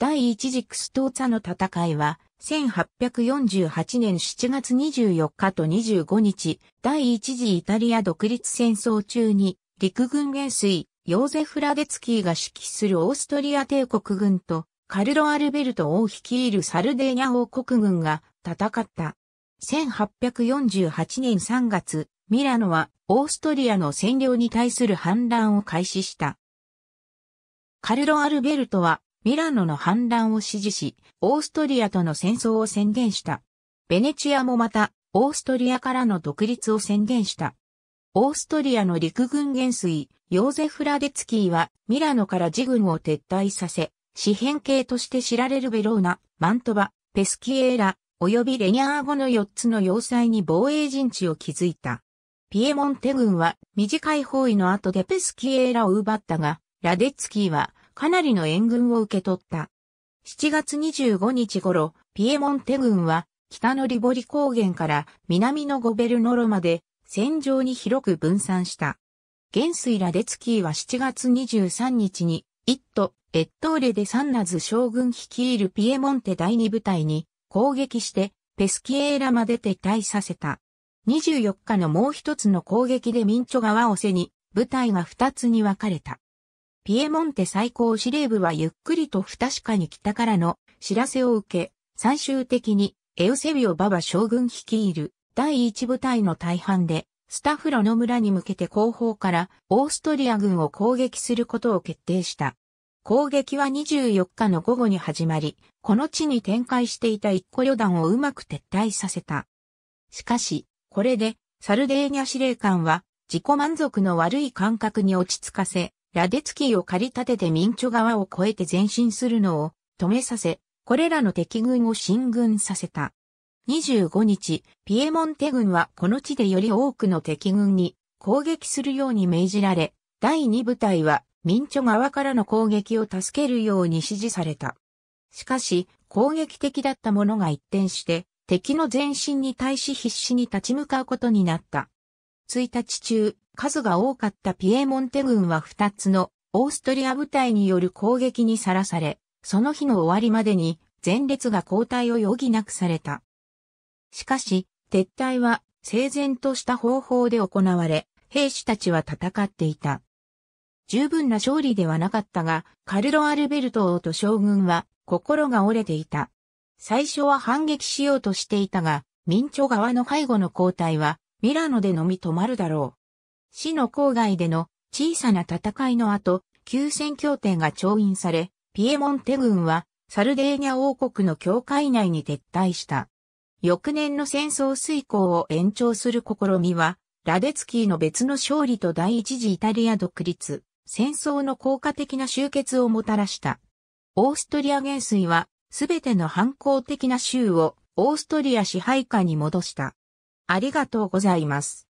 第一次クストーツァの戦いは、1848年7月24日と25日、第一次イタリア独立戦争中に、陸軍元帥、ヨーゼフ・ラデツキーが指揮するオーストリア帝国軍と、カルロ・アルベルトを率いるサルデーニャ王国軍が戦った。1848年3月、ミラノはオーストリアの占領に対する反乱を開始した。カルロ・アルベルトはミラノの反乱を支持し、オーストリアとの戦争を宣言した。ベネチアもまた、オーストリアからの独立を宣言した。オーストリアの陸軍元帥、ヨーゼフ・ラデツキーは、ミラノから自軍を撤退させ、四辺形として知られるベローナ、マントバ、ペスキエーラ、及びレニャー後の4つの要塞に防衛陣地を築いた。ピエモンテ軍は短い包囲の後でペスキエーラを奪ったが、ラデツキーはかなりの援軍を受け取った。7月25日頃、ピエモンテ軍は北のリボリ高原から南のゴベルノロまで戦場に広く分散した。元帥ラデツキーは7月23日に、一都、トーレでサンナズ将軍率いるピエモンテ第二部隊に攻撃してペスキエーラまで撤退させた。24日のもう一つの攻撃で民著側を背に部隊が二つに分かれた。ピエモンテ最高司令部はゆっくりと不確かに北からの知らせを受け、最終的にエウセビオ・ババ将軍率いる第一部隊の大半で、スタフロの村に向けて後方からオーストリア軍を攻撃することを決定した。攻撃は24日の午後に始まり、この地に展開していた一個旅団をうまく撤退させた。しかし、これでサルデーニャ司令官は自己満足の悪い感覚に落ち着かせ、ラデツキーを駆り立てて民著側を越えて前進するのを止めさせ、これらの敵軍を進軍させた。25日、ピエモンテ軍はこの地でより多くの敵軍に攻撃するように命じられ、第2部隊は民著側からの攻撃を助けるように指示された。しかし、攻撃的だった者が一転して、敵の前進に対し必死に立ち向かうことになった。1日中、数が多かったピエモンテ軍は2つのオーストリア部隊による攻撃にさらされ、その日の終わりまでに前列が交代を余儀なくされた。しかし、撤退は整然とした方法で行われ、兵士たちは戦っていた。十分な勝利ではなかったが、カルロ・アルベルト王と将軍は心が折れていた。最初は反撃しようとしていたが、民著側の背後の交代はミラノでのみ止まるだろう。市の郊外での小さな戦いの後、休戦協定が調印され、ピエモンテ軍はサルデーニャ王国の境界内に撤退した。翌年の戦争遂行を延長する試みは、ラデツキーの別の勝利と第一次イタリア独立、戦争の効果的な終結をもたらした。オーストリア元帥は、すべての反抗的な州をオーストリア支配下に戻した。ありがとうございます。